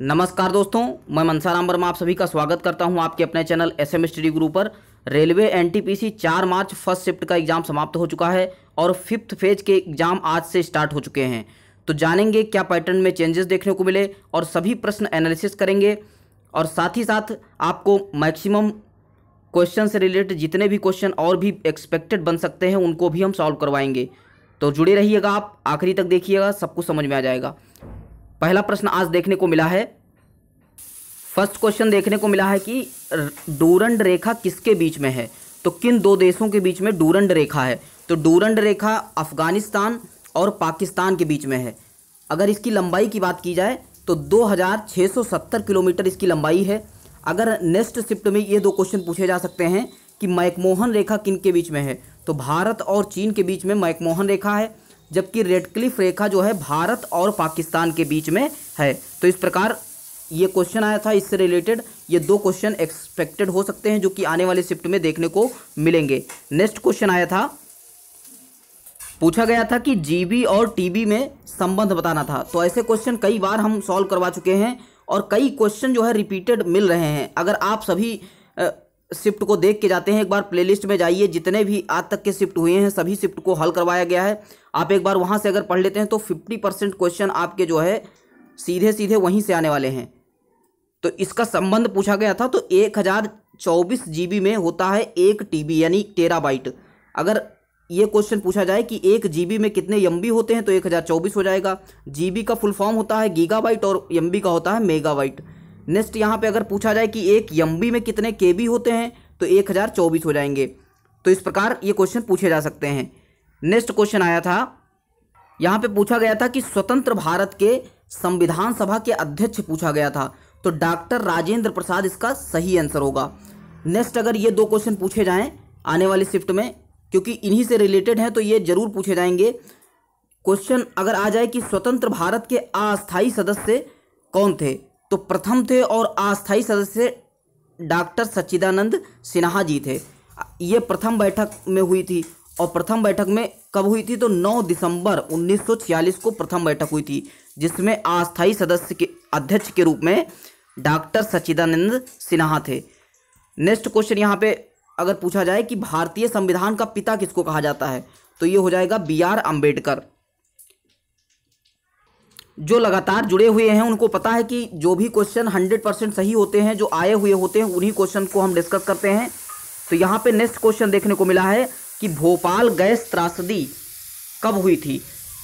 नमस्कार दोस्तों मैं मनसाराम वर्मा आप सभी का स्वागत करता हूं आपके अपने channel S M study group पर railway NTPC 4 March first shift का एग्ज़ाम समाप्त हो चुका है और फिफ्थ फेज के एग्ज़ाम आज से स्टार्ट हो चुके हैं तो जानेंगे क्या पैटर्न में चेंजेस देखने को मिले और सभी प्रश्न एनालिसिस करेंगे और साथ ही साथ आपको मैक्सिमम क्वेश्चन से रिलेटेड जितने भी क्वेश्चन और भी एक्सपेक्टेड बन सकते हैं उनको भी हम सॉल्व करवाएंगे तो जुड़े रहिएगा आप आखिरी तक देखिएगा सब कुछ समझ में आ जाएगा पहला प्रश्न आज देखने को मिला है फर्स्ट क्वेश्चन देखने को मिला है कि डूरंड रेखा किसके बीच में है तो किन दो देशों के बीच में डूरंड रेखा है तो डूरंड रेखा अफगानिस्तान और पाकिस्तान के बीच में है अगर इसकी लंबाई की बात की जाए तो 2670 किलोमीटर इसकी लंबाई है अगर नेक्स्ट शिफ्ट में ये दो क्वेश्चन पूछे जा सकते हैं कि मैकमोहन रेखा किन के बीच में है तो भारत और चीन के बीच में मैकमोहन रेखा है जबकि रेडक्लिफ रेखा जो है भारत और पाकिस्तान के बीच में है तो इस प्रकार ये क्वेश्चन आया था इससे रिलेटेड ये दो क्वेश्चन एक्सपेक्टेड हो सकते हैं जो कि आने वाले शिफ्ट में देखने को मिलेंगे नेक्स्ट क्वेश्चन आया था पूछा गया था कि जीबी और टीबी में संबंध बताना था तो ऐसे क्वेश्चन कई बार हम सॉल्व करवा चुके हैं और कई क्वेश्चन जो है रिपीटेड मिल रहे हैं अगर आप सभी शिफ्ट को देख के जाते हैं एक बार प्लेलिस्ट में जाइए जितने भी आज तक के शिफ्ट हुए हैं सभी शिफ्ट को हल करवाया गया है आप एक बार वहाँ से अगर पढ़ लेते हैं तो फिफ्टी परसेंट क्वेश्चन आपके जो है सीधे सीधे वहीं से आने वाले हैं तो इसका संबंध पूछा गया था तो एक हज़ार चौबीस जी में होता है एक टी यानी टेरा बाइट अगर ये क्वेश्चन पूछा जाए कि एक बी में कितने बी होते हैं तो एक हज़ार चौबीस हो जाएगा बी का फुल फॉर्म होता है बाइट और बी का होता है मेगाबाइट नेक्स्ट यहाँ पे अगर पूछा जाए कि एक यम्बी में कितने के होते हैं तो एक हज़ार चौबीस हो जाएंगे तो इस प्रकार ये क्वेश्चन पूछे जा सकते हैं नेक्स्ट क्वेश्चन आया था यहाँ पे पूछा गया था कि स्वतंत्र भारत के संविधान सभा के अध्यक्ष पूछा गया था तो डॉक्टर राजेंद्र प्रसाद इसका सही आंसर होगा नेक्स्ट अगर ये दो क्वेश्चन पूछे जाएँ आने वाली शिफ्ट में क्योंकि इन्हीं से रिलेटेड हैं तो ये जरूर पूछे जाएंगे क्वेश्चन अगर आ जाए कि स्वतंत्र भारत के अस्थायी सदस्य कौन थे तो प्रथम थे और अस्थायी सदस्य डॉक्टर सच्चिदानंद सिन्हा जी थे ये प्रथम बैठक में हुई थी और प्रथम बैठक में कब हुई थी तो 9 दिसंबर 1946 को प्रथम बैठक हुई थी जिसमें अस्थायी सदस्य के अध्यक्ष के रूप में डॉक्टर सच्चिदानंद सिन्हा थे नेक्स्ट क्वेश्चन यहाँ पे अगर पूछा जाए कि भारतीय संविधान का पिता किसको कहा जाता है तो ये हो जाएगा बी आर अम्बेडकर जो लगातार जुड़े हुए हैं उनको पता है कि जो भी क्वेश्चन हंड्रेड परसेंट सही होते हैं जो आए हुए होते हैं उन्हीं क्वेश्चन को हम डिस्कस करते हैं तो यहाँ पे नेक्स्ट क्वेश्चन देखने को मिला है कि भोपाल गैस त्रासदी कब हुई थी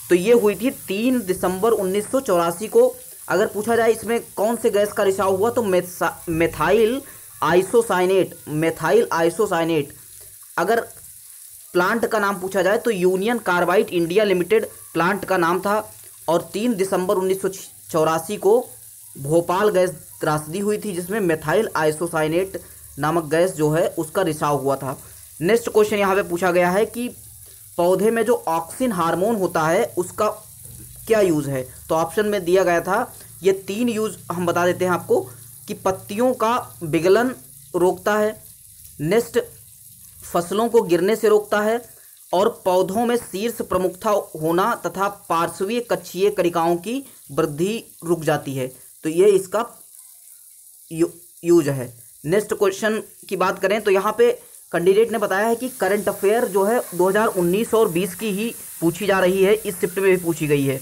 तो ये हुई थी तीन दिसंबर उन्नीस को अगर पूछा जाए इसमें कौन से गैस का रिसाव हुआ तो मेथाइल आइसोसाइनेट मेथाइल आइसोसाइनेट अगर प्लांट का नाम पूछा जाए तो union carbide India limited plant का नाम था और तीन दिसंबर उन्नीस को भोपाल गैस त्रासदी हुई थी जिसमें मेथाइल आइसोसाइनेट नामक गैस जो है उसका रिसाव हुआ था नेक्स्ट क्वेश्चन यहाँ पे पूछा गया है कि पौधे में जो ऑक्सीन हार्मोन होता है उसका क्या यूज़ है तो ऑप्शन में दिया गया था ये तीन यूज़ हम बता देते हैं आपको कि पत्तियों का बिगलन रोकता है नेक्स्ट फसलों को गिरने से रोकता है और पौधों में शीर्ष प्रमुखता होना तथा पार्श्वीय कच्छीय करिकाओं की वृद्धि रुक जाती है तो ये इसका यू, यूज है नेक्स्ट क्वेश्चन की बात करें तो यहाँ पे कैंडिडेट ने बताया है कि करंट अफेयर जो है 2019 और 20 की ही पूछी जा रही है इस शिफ्ट में भी पूछी गई है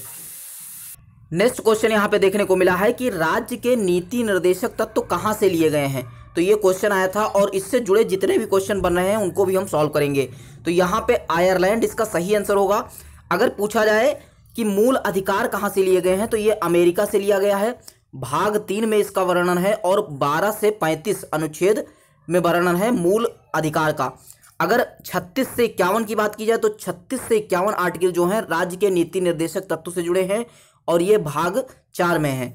नेक्स्ट क्वेश्चन यहाँ पे देखने को मिला है कि राज्य के नीति निर्देशक तत्व तो कहाँ से लिए गए हैं तो ये क्वेश्चन आया था और इससे जुड़े जितने भी क्वेश्चन बन रहे हैं उनको भी हम सॉल्व करेंगे तो यहाँ पे आयरलैंड इसका सही आंसर होगा अगर पूछा जाए कि मूल अधिकार कहाँ से लिए गए हैं तो ये अमेरिका से लिया गया है भाग तीन में इसका वर्णन है और बारह से पैंतीस अनुच्छेद में वर्णन है मूल अधिकार का अगर छत्तीस से इक्यावन की बात की जाए तो छत्तीस से इक्यावन आर्टिकल जो हैं राज्य के नीति निर्देशक तत्व से जुड़े हैं और ये भाग चार में है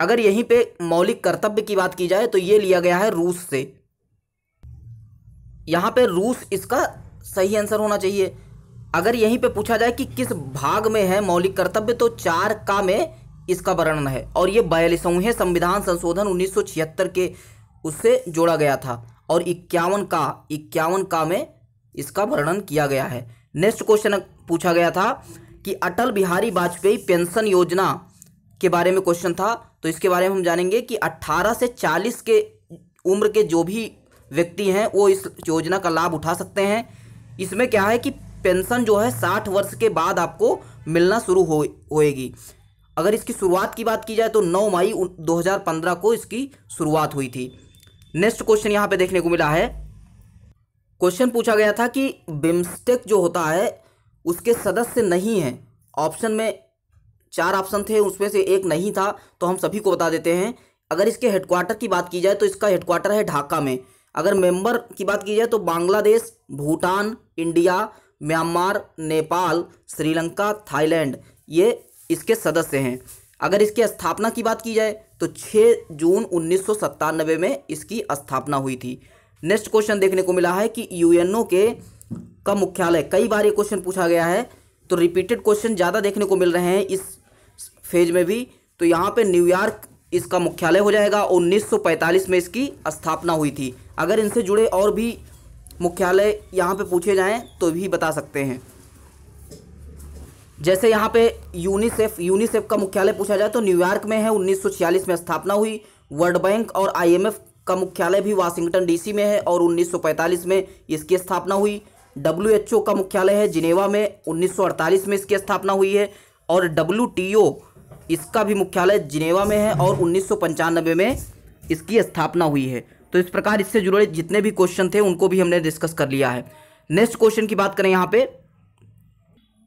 अगर यहीं पे मौलिक कर्तव्य की बात की जाए तो ये लिया गया है रूस से यहाँ पे रूस इसका सही आंसर होना चाहिए अगर यहीं पे पूछा जाए कि किस भाग में है मौलिक कर्तव्य तो चार का में इसका वर्णन है और ये बयालीसवें संविधान संशोधन उन्नीस के उससे जोड़ा गया था और इक्यावन का इक्यावन का में इसका वर्णन किया गया है नेक्स्ट क्वेश्चन पूछा गया था कि अटल बिहारी वाजपेयी पेंशन योजना के बारे में क्वेश्चन था तो इसके बारे में हम जानेंगे कि 18 से 40 के उम्र के जो भी व्यक्ति हैं वो इस योजना का लाभ उठा सकते हैं इसमें क्या है कि पेंशन जो है 60 वर्ष के बाद आपको मिलना शुरू हो होएगी अगर इसकी शुरुआत की बात की जाए तो 9 मई 2015 को इसकी शुरुआत हुई थी नेक्स्ट क्वेश्चन यहाँ पे देखने को मिला है क्वेश्चन पूछा गया था कि बिम्स्टेक जो होता है उसके सदस्य नहीं हैं ऑप्शन में चार ऑप्शन थे उसमें से एक नहीं था तो हम सभी को बता देते हैं अगर इसके हेडक्वार्टर की बात की जाए तो इसका हेडक्वार्टर है ढाका में अगर मेंबर की बात की जाए तो Bangladesh Bhutan India Myanmar Nepal Sri Lanka Thailand ये इसके सदस्य हैं अगर इसके स्थापना की बात की जाए तो 6 जून उन्नीस में इसकी स्थापना हुई थी नेक्स्ट क्वेश्चन देखने को मिला है कि यूएनओ के का मुख्यालय कई बार ये क्वेश्चन पूछा गया है तो रिपीटेड क्वेश्चन ज़्यादा देखने को मिल रहे हैं इस फेज में भी तो यहाँ पे न्यूयॉर्क इसका मुख्यालय हो जाएगा 1945 में इसकी स्थापना हुई थी अगर इनसे जुड़े और भी मुख्यालय यहाँ पे पूछे जाएँ तो भी बता सकते हैं जैसे यहाँ पे यूनिसेफ यूनिसेफ का मुख्यालय पूछा जाए तो न्यूयॉर्क में है उन्नीस में स्थापना हुई वर्ल्ड बैंक और आई का मुख्यालय भी वाशिंगटन डीसी में है और 1945 में इसकी स्थापना हुई डब्ल्यूएचओ का मुख्यालय है जिनेवा में 1948 में इसकी स्थापना हुई है और डब्ल्यू इसका भी मुख्यालय जिनेवा में है और उन्नीस में इसकी स्थापना हुई है तो इस प्रकार इससे जुड़े जितने भी क्वेश्चन थे उनको भी हमने डिस्कस कर लिया है नेक्स्ट क्वेश्चन की बात करें यहाँ पे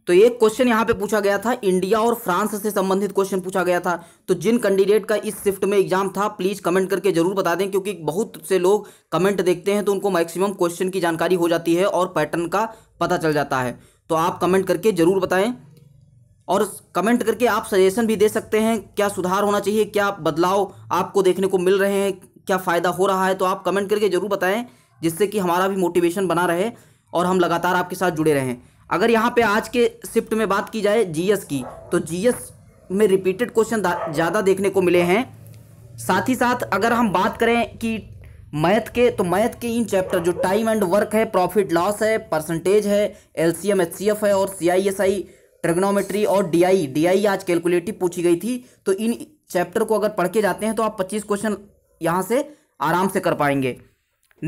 तो एक क्वेश्चन यहाँ पे पूछा गया था इंडिया और फ्रांस से संबंधित क्वेश्चन पूछा गया था तो जिन कैंडिडेट का इस शिफ्ट में एग्जाम था प्लीज़ कमेंट करके जरूर बता दें क्योंकि बहुत से लोग कमेंट देखते हैं तो उनको मैक्सिमम क्वेश्चन की जानकारी हो जाती है और पैटर्न का पता चल जाता है तो आप कमेंट करके जरूर बताएं और कमेंट करके आप सजेशन भी दे सकते हैं क्या सुधार होना चाहिए क्या बदलाव आपको देखने को मिल रहे हैं क्या फ़ायदा हो रहा है तो आप कमेंट करके ज़रूर बताएं जिससे कि हमारा भी मोटिवेशन बना रहे और हम लगातार आपके साथ जुड़े रहें अगर यहाँ पे आज के शिफ्ट में बात की जाए जीएस की तो जीएस में रिपीटेड क्वेश्चन ज़्यादा देखने को मिले हैं साथ ही साथ अगर हम बात करें कि मैथ के तो मैथ के इन चैप्टर जो टाइम एंड वर्क है प्रॉफिट लॉस है परसेंटेज है L C M H C F है और C I S I trigonometry और डीआई डीआई आज कैलकुलेटिव पूछी गई थी तो इन चैप्टर को अगर पढ़ के जाते हैं तो आप पच्चीस क्वेश्चन यहाँ से आराम से कर पाएंगे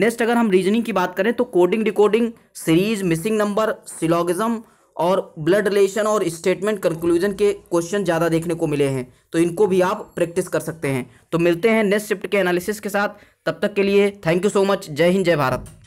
नेक्स्ट अगर हम रीजनिंग की बात करें तो coding decoding series missing number syllogism और ब्लड रिलेशन और स्टेटमेंट कंक्लूजन के क्वेश्चन ज़्यादा देखने को मिले हैं तो इनको भी आप प्रैक्टिस कर सकते हैं तो मिलते हैं नेक्स्ट शिफ्ट के एनालिसिस के साथ तब तक के लिए थैंक यू सो मच जय हिंद जय भारत